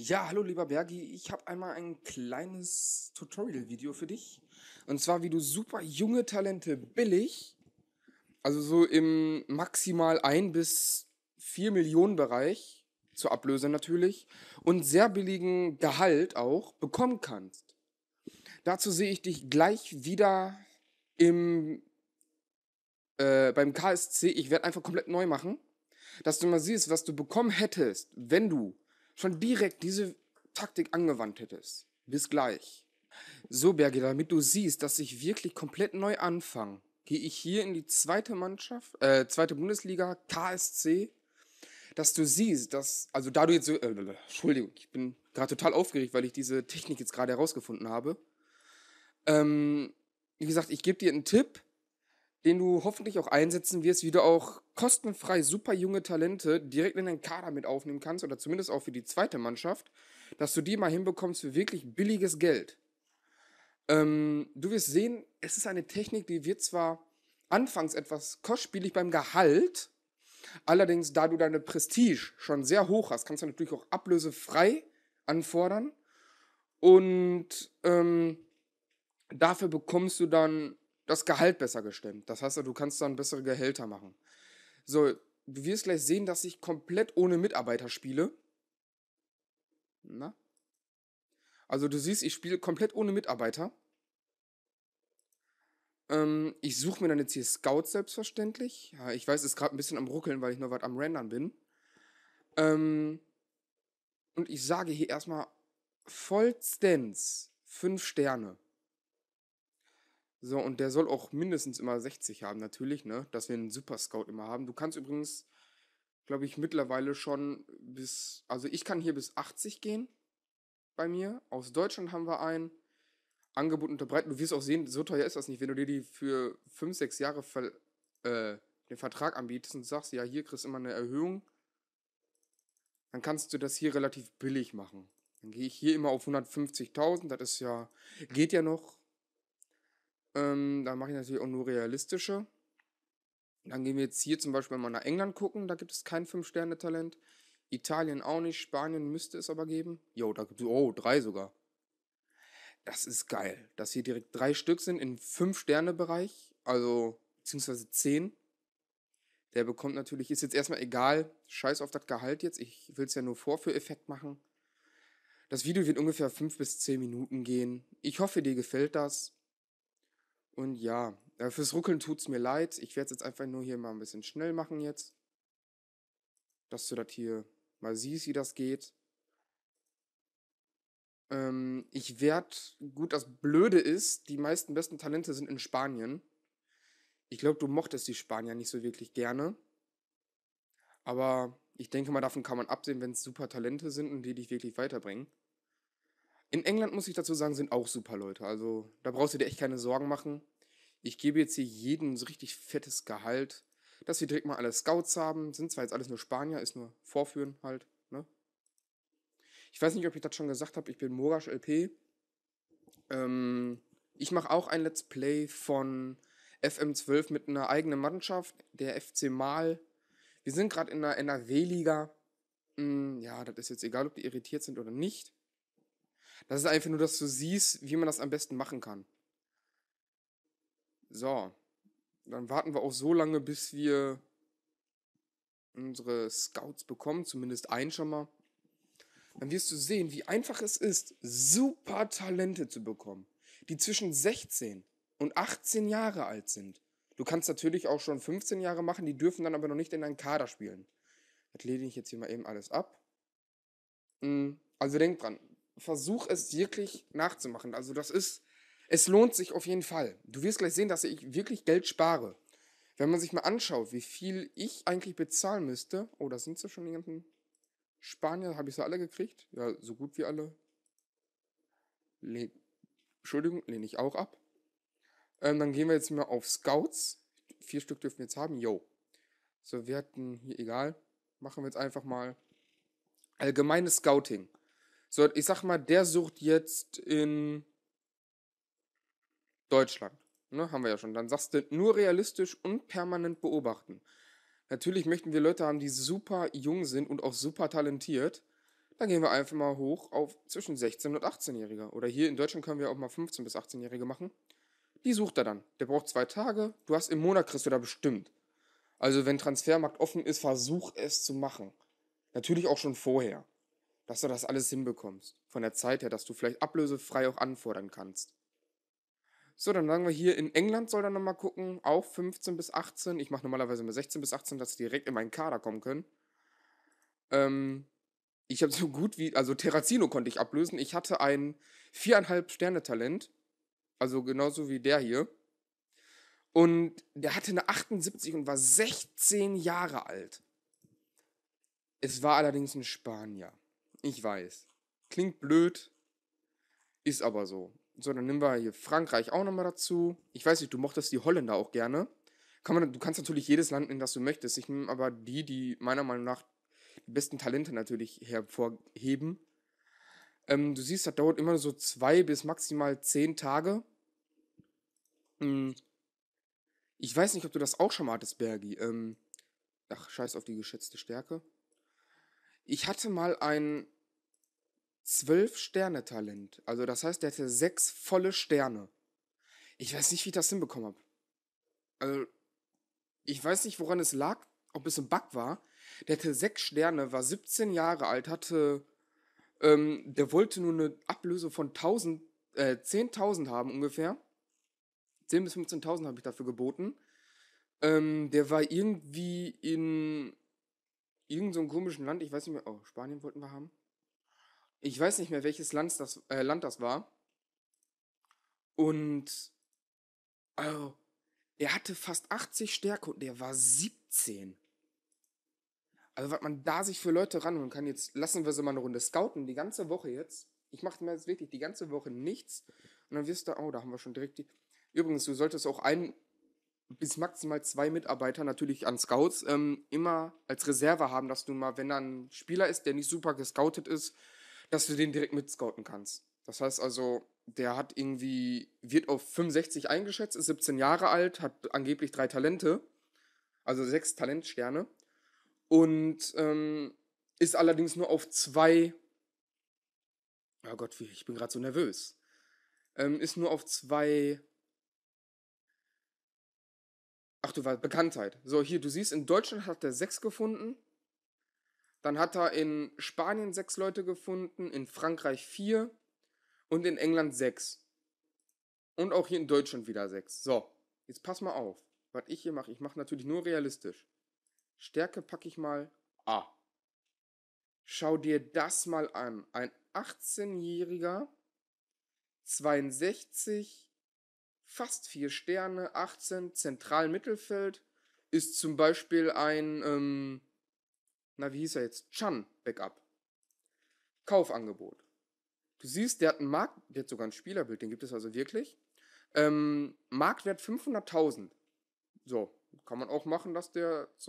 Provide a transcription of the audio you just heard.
Ja, hallo lieber Bergi, ich habe einmal ein kleines Tutorial-Video für dich. Und zwar, wie du super junge Talente billig, also so im maximal 1 bis 4 Millionen Bereich, zur Ablöse natürlich, und sehr billigen Gehalt auch bekommen kannst. Dazu sehe ich dich gleich wieder im, äh, beim KSC. Ich werde einfach komplett neu machen, dass du mal siehst, was du bekommen hättest, wenn du schon direkt diese Taktik angewandt hättest. Bis gleich. So, Berge, damit du siehst, dass ich wirklich komplett neu anfange, gehe ich hier in die zweite Mannschaft, äh, zweite Bundesliga, KSC, dass du siehst, dass, also da du jetzt so, äh, äh, Entschuldigung, ich bin gerade total aufgeregt, weil ich diese Technik jetzt gerade herausgefunden habe. Ähm, wie gesagt, ich gebe dir einen Tipp den du hoffentlich auch einsetzen wirst, wie du auch kostenfrei super junge Talente direkt in deinen Kader mit aufnehmen kannst oder zumindest auch für die zweite Mannschaft, dass du die mal hinbekommst für wirklich billiges Geld. Ähm, du wirst sehen, es ist eine Technik, die wird zwar anfangs etwas kostspielig beim Gehalt, allerdings da du deine Prestige schon sehr hoch hast, kannst du natürlich auch ablösefrei anfordern und ähm, dafür bekommst du dann das Gehalt besser gestemmt. Das heißt, du kannst dann bessere Gehälter machen. So, du wirst gleich sehen, dass ich komplett ohne Mitarbeiter spiele. Na? Also du siehst, ich spiele komplett ohne Mitarbeiter. Ähm, ich suche mir dann jetzt hier Scouts selbstverständlich. Ja, ich weiß, es ist gerade ein bisschen am Ruckeln, weil ich noch was am Rendern bin. Ähm, und ich sage hier erstmal vollstens 5 Sterne. So, und der soll auch mindestens immer 60 haben, natürlich, ne? Dass wir einen Super Scout immer haben. Du kannst übrigens, glaube ich, mittlerweile schon bis, also ich kann hier bis 80 gehen bei mir. Aus Deutschland haben wir ein Angebot unterbreiten. Du wirst auch sehen, so teuer ist das nicht, wenn du dir die für 5, 6 Jahre ver, äh, den Vertrag anbietest und sagst, ja, hier kriegst du immer eine Erhöhung, dann kannst du das hier relativ billig machen. Dann gehe ich hier immer auf 150.000, das ist ja, geht ja noch, ähm, da mache ich natürlich auch nur realistische. Dann gehen wir jetzt hier zum Beispiel mal nach England gucken. Da gibt es kein 5-Sterne-Talent. Italien auch nicht. Spanien müsste es aber geben. Jo, da gibt es, oh, drei sogar. Das ist geil, dass hier direkt drei Stück sind im 5-Sterne-Bereich. Also, beziehungsweise 10. Der bekommt natürlich, ist jetzt erstmal egal, scheiß auf das Gehalt jetzt. Ich will es ja nur Vorführeffekt machen. Das Video wird ungefähr 5 bis 10 Minuten gehen. Ich hoffe, dir gefällt das. Und ja, äh, fürs Ruckeln tut es mir leid. Ich werde es jetzt einfach nur hier mal ein bisschen schnell machen jetzt. Dass du das hier mal siehst, wie das geht. Ähm, ich werde, gut, das Blöde ist, die meisten besten Talente sind in Spanien. Ich glaube, du mochtest die Spanier nicht so wirklich gerne. Aber ich denke mal, davon kann man absehen, wenn es super Talente sind und die dich wirklich weiterbringen. In England, muss ich dazu sagen, sind auch super Leute. Also da brauchst du dir echt keine Sorgen machen. Ich gebe jetzt hier jedem so richtig fettes Gehalt. Dass wir direkt mal alle Scouts haben, sind zwar jetzt alles nur Spanier, ist nur Vorführen halt. Ne? Ich weiß nicht, ob ich das schon gesagt habe, ich bin Morash LP. Ähm, ich mache auch ein Let's Play von FM12 mit einer eigenen Mannschaft, der FC Mal. Wir sind gerade in der NRW-Liga. Hm, ja, das ist jetzt egal, ob die irritiert sind oder nicht. Das ist einfach nur, dass du siehst, wie man das am besten machen kann. So, dann warten wir auch so lange, bis wir unsere Scouts bekommen, zumindest einen schon mal. Dann wirst du sehen, wie einfach es ist, super Talente zu bekommen, die zwischen 16 und 18 Jahre alt sind. Du kannst natürlich auch schon 15 Jahre machen, die dürfen dann aber noch nicht in deinen Kader spielen. Das lehne ich jetzt hier mal eben alles ab. Hm, also denk dran, versuch es wirklich nachzumachen. Also das ist, es lohnt sich auf jeden Fall. Du wirst gleich sehen, dass ich wirklich Geld spare. Wenn man sich mal anschaut, wie viel ich eigentlich bezahlen müsste. Oh, da sind sie schon die ganzen Spanier. Habe ich sie alle gekriegt? Ja, so gut wie alle. Le Entschuldigung, lehne ich auch ab. Ähm, dann gehen wir jetzt mal auf Scouts. Vier Stück dürfen wir jetzt haben. Yo. So, wir hatten hier, egal. Machen wir jetzt einfach mal allgemeines Scouting. So, ich sag mal, der sucht jetzt in Deutschland. Ne, haben wir ja schon. Dann sagst du nur realistisch und permanent beobachten. Natürlich möchten wir Leute haben, die super jung sind und auch super talentiert. Dann gehen wir einfach mal hoch auf zwischen 16 und 18-Jährige. Oder hier in Deutschland können wir auch mal 15 bis 18-Jährige machen. Die sucht er dann. Der braucht zwei Tage. Du hast im Monat kriegst du da bestimmt. Also wenn Transfermarkt offen ist, versuch es zu machen. Natürlich auch schon vorher dass du das alles hinbekommst. Von der Zeit her, dass du vielleicht ablösefrei auch anfordern kannst. So, dann sagen wir hier, in England soll dann nochmal gucken, auch 15 bis 18. Ich mache normalerweise immer 16 bis 18, dass sie direkt in meinen Kader kommen können. Ähm, ich habe so gut wie, also Terrazino konnte ich ablösen. Ich hatte ein viereinhalb Sterne Talent, also genauso wie der hier. Und der hatte eine 78 und war 16 Jahre alt. Es war allerdings ein Spanier. Ich weiß. Klingt blöd, ist aber so. So, dann nehmen wir hier Frankreich auch nochmal dazu. Ich weiß nicht, du mochtest die Holländer auch gerne. Kann man, du kannst natürlich jedes Land nehmen, das du möchtest. Ich nehme aber die, die meiner Meinung nach die besten Talente natürlich hervorheben. Ähm, du siehst, das dauert immer so zwei bis maximal zehn Tage. Hm. Ich weiß nicht, ob du das auch schon mal hattest, Bergi. Ähm, ach, scheiß auf die geschätzte Stärke. Ich hatte mal ein Zwölf-Sterne-Talent. Also das heißt, der hatte sechs volle Sterne. Ich weiß nicht, wie ich das hinbekommen habe. Also, ich weiß nicht, woran es lag, ob es ein Bug war. Der hatte sechs Sterne, war 17 Jahre alt, hatte. Ähm, der wollte nur eine Ablöse von 1000, äh, 10.000 haben ungefähr. 10.000 bis 15.000 habe ich dafür geboten. Ähm, der war irgendwie in irgend so einem komischen Land, ich weiß nicht mehr, oh, Spanien wollten wir haben. Ich weiß nicht mehr, welches Land das, äh, Land das war. Und oh, er hatte fast 80 Stärke und der war 17. Also was man da sich für Leute ranholen kann, jetzt lassen wir sie mal eine Runde scouten, die ganze Woche jetzt. Ich mache mir jetzt wirklich die ganze Woche nichts. Und dann wirst du, oh, da haben wir schon direkt die. Übrigens, du solltest auch einen bis maximal zwei Mitarbeiter natürlich an Scouts ähm, immer als Reserve haben, dass du mal, wenn da ein Spieler ist, der nicht super gescoutet ist, dass du den direkt mitscouten kannst. Das heißt also, der hat irgendwie, wird auf 65 eingeschätzt, ist 17 Jahre alt, hat angeblich drei Talente, also sechs Talentsterne und ähm, ist allerdings nur auf zwei, oh Gott, ich bin gerade so nervös, ähm, ist nur auf zwei du weißt, Bekanntheit. So, hier, du siehst, in Deutschland hat er sechs gefunden. Dann hat er in Spanien sechs Leute gefunden, in Frankreich vier und in England sechs. Und auch hier in Deutschland wieder sechs. So, jetzt pass mal auf. Was ich hier mache, ich mache natürlich nur realistisch. Stärke packe ich mal A. Schau dir das mal an. Ein 18-jähriger, 62 fast vier Sterne, 18, zentral Mittelfeld, ist zum Beispiel ein, ähm, na wie hieß er jetzt, Chan Backup. Kaufangebot. Du siehst, der hat einen Markt, der hat sogar ein Spielerbild, den gibt es also wirklich. Ähm, Marktwert 500.000. So, kann man auch machen, dass der zum